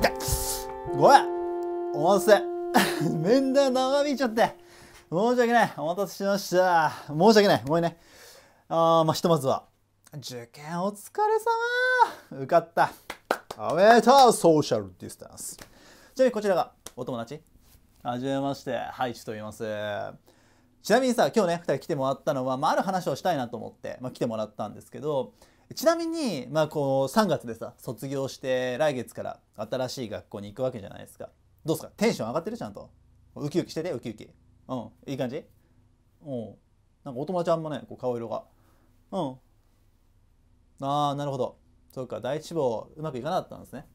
痛いごめんお待たせ 面談長引いちゃって申し訳ないお待たせしました申し訳ないごめんねあーまあひとまずは受験お疲れ様受かったおめでとうソーシャルディスタンスちなみにこちらがお友達はじめましてハイチと言いますちなみにさ今日ね2人来てもらったのは、まあ、ある話をしたいなと思って、まあ、来てもらったんですけどちなみに、まあ、こう3月でさ卒業して来月から新しい学校に行くわけじゃないですかどうですかテンション上がってるちゃんとウキウキしててウキウキうんいい感じうんなんかお友達あんまねこう顔色がうんああなるほどそうか第一志望うまくいかなかったんですね、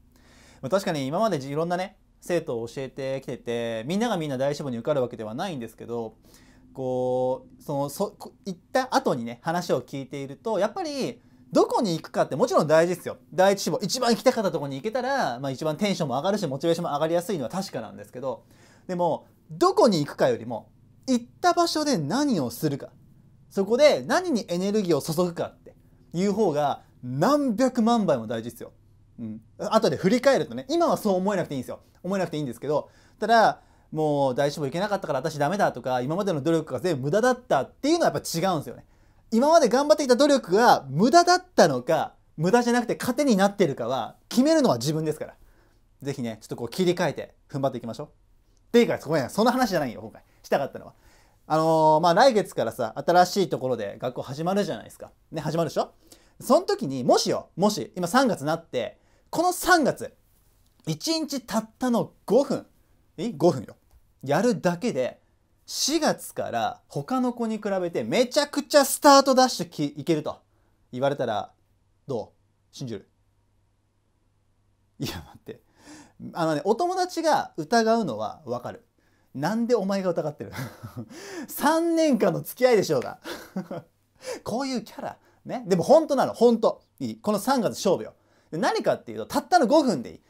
まあ、確かに今までいろんなね生徒を教えてきててみんながみんな第一志望に受かるわけではないんですけどこうそのそ行った後にね話を聞いているとやっぱりどこに行くかってもちろん大事ですよ第一志望一番行きたかったとこに行けたら、まあ、一番テンションも上がるしモチベーションも上がりやすいのは確かなんですけどでもどこに行くかよりも行った場所で何をするかそこで何にエネルギーを注ぐかっていう方が何百万倍も大事ですよ。うん、後で振り返るとね今はそう思えなくていいんですよ思えなくていいんですけどただもう大志望行けなかったから私ダメだとか今までの努力が全部無駄だったっていうのはやっぱ違うんですよね今まで頑張ってきた努力が無駄だったのか無駄じゃなくて糧になってるかは決めるのは自分ですから是非ねちょっとこう切り替えて踏ん張っていきましょう。っていうかごめんそんな話じゃないよ今回したかったのは。あのー、まあ来月からさ新しいところで学校始まるじゃないですか。ね始まるでしょその時にもしよもし今3月になってこの3月1日たったの5分え5分よやるだけで4月から他の子に比べてめちゃくちゃスタートダッシュきいけると言われたらどう信じるいや待ってあのねお友達が疑うのはわかるなんでお前が疑ってる3 年間の付き合いでしょうが こういうキャラねでも本当なの本当いいこの3月勝負よ何かっていうとたったの5分でいい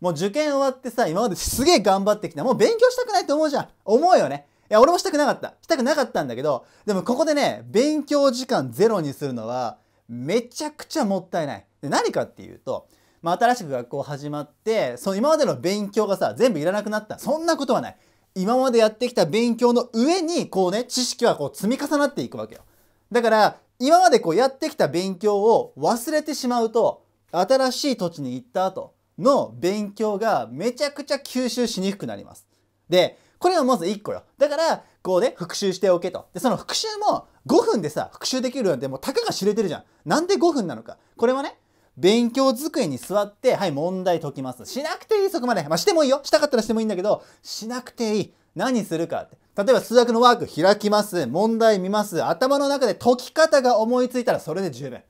もう受験終わってさ今まですげえ頑張ってきたもう勉強したくないと思うじゃん思うよねいや、俺もしたくなかった。したくなかったんだけど、でもここでね、勉強時間ゼロにするのは、めちゃくちゃもったいない。で何かっていうと、まあ、新しく学校始まって、その今までの勉強がさ、全部いらなくなった。そんなことはない。今までやってきた勉強の上に、こうね、知識はこう積み重なっていくわけよ。だから、今までこうやってきた勉強を忘れてしまうと、新しい土地に行った後の勉強がめちゃくちゃ吸収しにくくなります。で、これはまず1個よ。だから、こうね、復習しておけと。で、その復習も5分でさ、復習できるなんてもうたかが知れてるじゃん。なんで5分なのか。これはね、勉強机に座って、はい、問題解きます。しなくていい、そこまで。まあ、してもいいよ。したかったらしてもいいんだけど、しなくていい。何するかって。例えば数学のワーク開きます。問題見ます。頭の中で解き方が思いついたらそれで十分。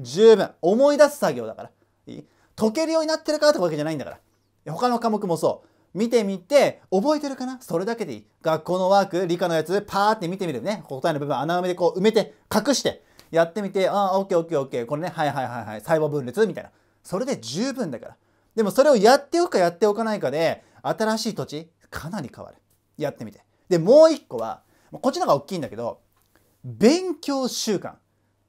十分。思い出す作業だから。いい解けるようになってるからとかわけじゃないんだから。他の科目もそう。見てみて、覚えてるかなそれだけでいい。学校のワーク、理科のやつ、パーって見てみるね。答えの部分、穴埋めでこう埋めて、隠して、やってみて、ああ、オッケーオッケーオッケー、これね、はいはいはいはい、細胞分裂みたいな。それで十分だから。でもそれをやっておくかやっておかないかで、新しい土地、かなり変わる。やってみて。で、もう一個は、こっちの方が大きいんだけど、勉強習慣。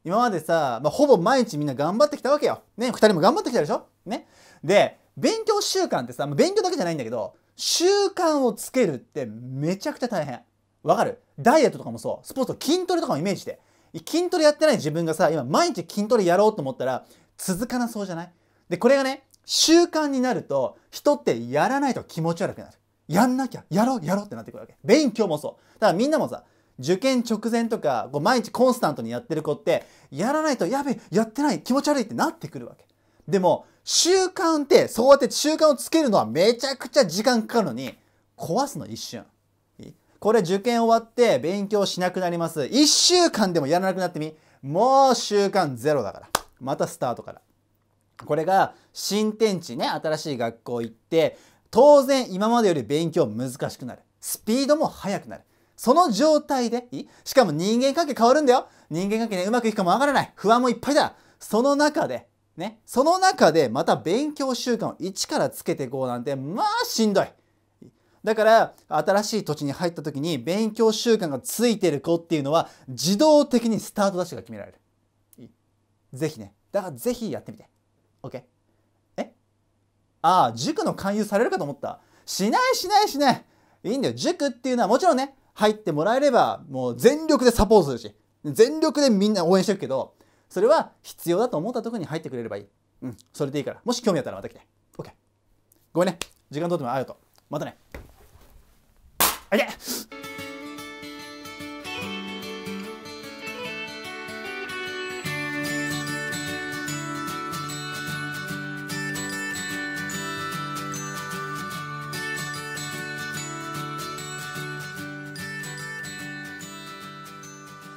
今までさ、まあ、ほぼ毎日みんな頑張ってきたわけよ。ね、二人も頑張ってきたでしょね。で、勉強習慣ってさ勉強だけじゃないんだけど習慣をつけるってめちゃくちゃ大変わかるダイエットとかもそうスポーツと筋トレとかもイメージして筋トレやってない自分がさ今毎日筋トレやろうと思ったら続かなそうじゃないでこれがね習慣になると人ってやらないと気持ち悪くなるやんなきゃやろうやろうってなってくるわけ勉強もそうだからみんなもさ受験直前とかこう毎日コンスタントにやってる子ってやらないとやべえやってない気持ち悪いってなってくるわけでも習慣ってそうやって習慣をつけるのはめちゃくちゃ時間かかるのに壊すの一瞬これ受験終わって勉強しなくなります1週間でもやらなくなってみもう習慣ゼロだからまたスタートからこれが新天地ね新しい学校行って当然今までより勉強難しくなるスピードも速くなるその状態でしかも人間関係変わるんだよ人間関係ねうまくいくかもわからない不安もいっぱいだその中でね、その中でまた勉強習慣を一からつけていこうなんてまあしんどいだから新しい土地に入った時に勉強習慣がついてる子っていうのは自動的にスタートダッシュが決められるぜひねだからぜひやってみて OK えああ塾の勧誘されるかと思ったしないしないしないいいんだよ塾っていうのはもちろんね入ってもらえればもう全力でサポートするし全力でみんな応援してるけどそれは必要だと思ったとこに入ってくれればいい。うん、それでいいから。もし興味あったらまた来て。OK。ごめんね。時間とってもありがとう。またね。あいけ